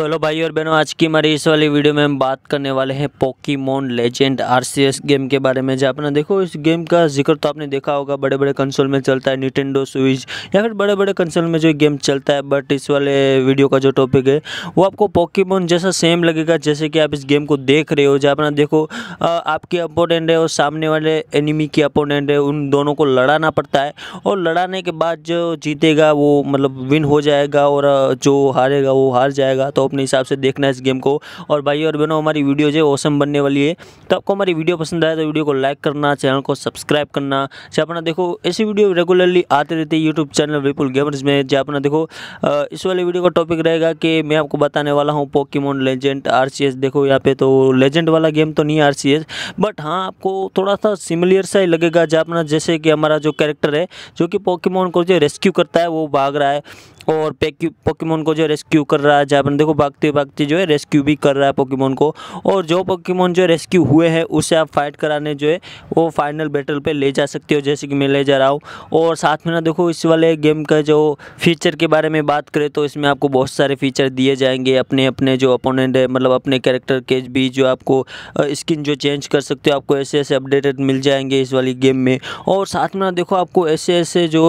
तो हेलो भाई और बहनों आज की हमारी इस वाली वीडियो में हम बात करने वाले हैं पोकीमोन लेजेंड आरसीएस गेम के बारे में जहाँ अपना देखो इस गेम का जिक्र तो आपने देखा होगा बड़े बड़े कंसोल में चलता है निटेंडो स्विच या फिर बड़े बड़े कंसोल में जो गेम चलता है बट इस वाले वीडियो का जो टॉपिक है वो आपको पोकीमोन जैसा सेम लगेगा जैसे कि आप इस गेम को देख रहे हो जहाँ अपना देखो आपके अपोनेंट है और सामने वाले एनिमी के अपोनेंट है उन दोनों को लड़ाना पड़ता है और लड़ाने के बाद जो जीतेगा वो मतलब विन हो जाएगा और जो हारेगा वो हार जाएगा तो अपने हिसाब से देखना है इस गेम को और भाई और बहनों हमारी वीडियो जो ओसम बनने वाली है तो आपको हमारी वीडियो पसंद आए तो वीडियो को लाइक करना चैनल को सब्सक्राइब करना चाहे अपना देखो ऐसी वीडियो रेगुलरली आते रहती है यूट्यूब चैनल विपुल गेमर्स में जहाँ अपना देखो इस वाले वीडियो का टॉपिक रहेगा कि मैं आपको बताने वाला हूँ पोकीमोन लेजेंड आर देखो यहाँ पे तो लेजेंड वाला गेम तो नहीं है आर बट हाँ आपको थोड़ा सा सिमिलियर सा ही लगेगा जहाँ अपना जैसे कि हमारा जो कैरेक्टर है जो कि पोकीमोन को जो रेस्क्यू करता है वो भाग रहा है और पोकेमोन को जो रेस्क्यू कर रहा है जापान देखो भागते भागते जो है रेस्क्यू भी कर रहा है पोकेमोन को और जो पोकेमोन जो रेस्क्यू हुए हैं उसे आप फाइट कराने जो है वो फाइनल बैटल पे ले जा सकते हो जैसे कि मैं ले जा रहा हूँ और साथ में ना देखो इस वाले गेम का जो फीचर के बारे में बात करें तो इसमें आपको बहुत सारे फीचर दिए जाएंगे अपने अपने जो अपोनेंट है मतलब अपने कैरेक्टर के भी जो आपको स्किन जो चेंज कर सकते हो आपको ऐसे ऐसे अपडेटेड मिल जाएंगे इस वाली गेम में और साथ में ना देखो आपको ऐसे ऐसे जो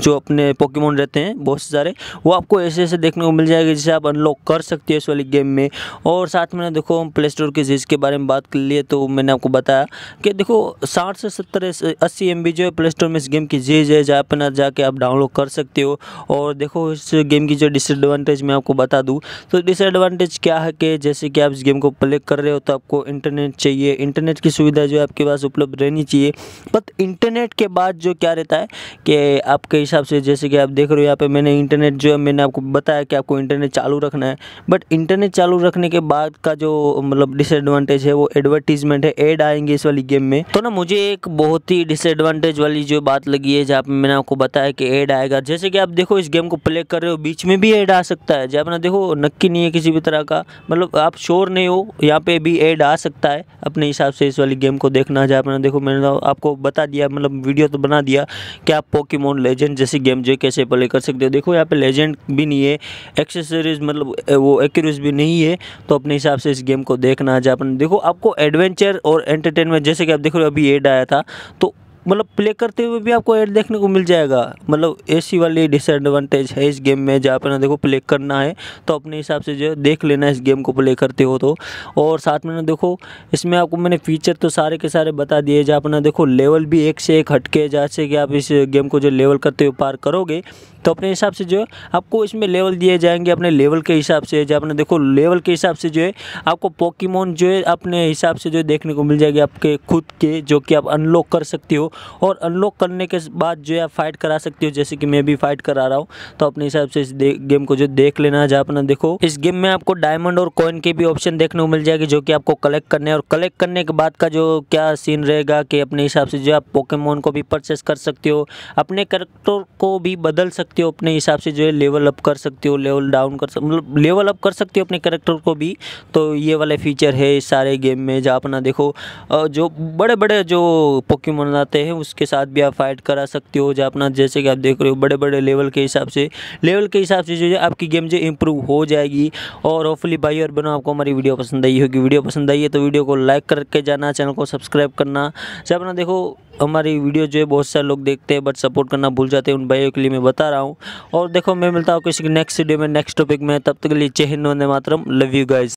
जो अपने पोकेमोन रहते हैं बहुत सारे वो आपको ऐसे ऐसे देखने को मिल जाएगा जिसे आप अनलॉक कर सकते हो इस वाली गेम में और साथ में देखो प्ले स्टोर के जिसके बारे में बात कर लिए तो मैंने आपको बताया कि देखो साठ से सत्तर अस्सी एम जो है प्ले स्टोर में इस गेम की जीज है जहाँ पर जाके आप डाउनलोड कर सकते हो और देखो इस गेम की जो डिसएडवांटेज मैं आपको बता दूँ तो डिसएडवांटेज क्या है कि जैसे कि आप इस गेम को प्ले कर रहे हो तो आपको इंटरनेट चाहिए इंटरनेट की सुविधा जो है आपके पास उपलब्ध रहनी चाहिए बट इंटरनेट के बाद जो क्या रहता है कि आपके हिसाब से जैसे कि आप देख रहे हो यहाँ पे मैंने इंटरनेट जो है मैंने आपको बताया कि आपको इंटरनेट चालू रखना है बट इंटरनेट चालू रखने के बाद का जो मतलब डिसएडवांटेज है वो एडवर्टीजमेंट है एड आएंगे इस वाली गेम में तो ना मुझे एक बहुत ही डिसएडवांटेज वाली जो बात लगी है जहाँ पर मैंने आपको बताया कि एड आएगा जैसे कि आप देखो इस गेम को प्ले कर रहे हो बीच में भी एड आ सकता है जब ना देखो नक्की नहीं है किसी भी तरह का मतलब आप शोर नहीं हो यहाँ पे भी एड आ सकता है अपने हिसाब से इस वाली गेम को देखना जहाँ अपना देखो मैंने तो आपको बता दिया मतलब वीडियो तो बना दिया कि आप पोकीमोन लेजेंड जैसी गेम जो कैसे प्ले कर सकते हो देखो देखो यहाँ पे लेजेंड भी नहीं है एक्सेसरीज मतलब वो एक्यूरेस भी नहीं है तो अपने हिसाब से इस गेम को देखना आज आपने देखो आपको एडवेंचर और एंटरटेनमेंट जैसे कि आप देख रहे हो अभी एड आया था तो मतलब प्ले करते हुए भी आपको ऐड देखने को मिल जाएगा मतलब सी वाली डिसएडवांटेज है इस गेम में जहाँ पर ना देखो प्ले करना है तो अपने हिसाब से जो है देख लेना इस गेम को प्ले करते हो तो और साथ में ना देखो इसमें आपको मैंने फीचर तो सारे के सारे बता दिए जहाँ पर ना देखो लेवल भी एक से एक हटके जहाँ से कि आप इस गेम को जो लेवल करते हुए पार करोगे तो अपने हिसाब से जो है आपको इसमें लेवल दिए जाएंगे अपने लेवल के हिसाब से जो अपने देखो लेवल के हिसाब से जो है आपको पोकीमोन जो है अपने हिसाब से जो देखने को मिल जाएगी आपके खुद के जो कि आप अनलॉक कर सकते हो और अनलॉक करने के बाद जो है आप फाइट करा सकते हो जैसे कि मैं भी फाइट करा रहा हूँ तो अपने हिसाब से इस गेम को जो देख लेना जहाँ अपना देखो इस गेम में आपको डायमंड और कॉइन के भी ऑप्शन देखने को मिल जाएगी जो कि आपको कलेक्ट करने और कलेक्ट करने के बाद का जो क्या सीन रहेगा कि अपने हिसाब से जो आप पोकेमोन को भी परचेस कर सकते हो अपने करेक्टर को भी बदल सकते सकते हो अपने हिसाब से जो है लेवल अप कर सकते हो लेवल डाउन कर सकते मतलब लेवल अप कर सकते हो अपने करेक्टर को भी तो ये वाले फीचर है सारे गेम में जहाँ अपना देखो जो बड़े बड़े जो पोकेमोन आते हैं उसके साथ भी आप फाइट करा सकते हो जहाँ अपना जैसे कि आप देख रहे हो बड़े बड़े लेवल के हिसाब से लेवल के हिसाब से जो है आपकी गेम जो इम्प्रूव हो जाएगी और होपफुली भाई और बनो आपको हमारी वीडियो पसंद आई होगी वीडियो पसंद आई है तो वीडियो को लाइक करके जाना चैनल को सब्सक्राइब करना जब अपना देखो हमारी वीडियो जो है बहुत सारे लोग देखते हैं बट सपोर्ट करना भूल जाते हैं उन भाइयों के लिए मैं बता रहा हूँ और देखो मैं मिलता हूँ किसी नेक्स्ट वीडियो में नेक्स्ट टॉपिक में तब तक के लिए चेहन मातरम लव यू गाइज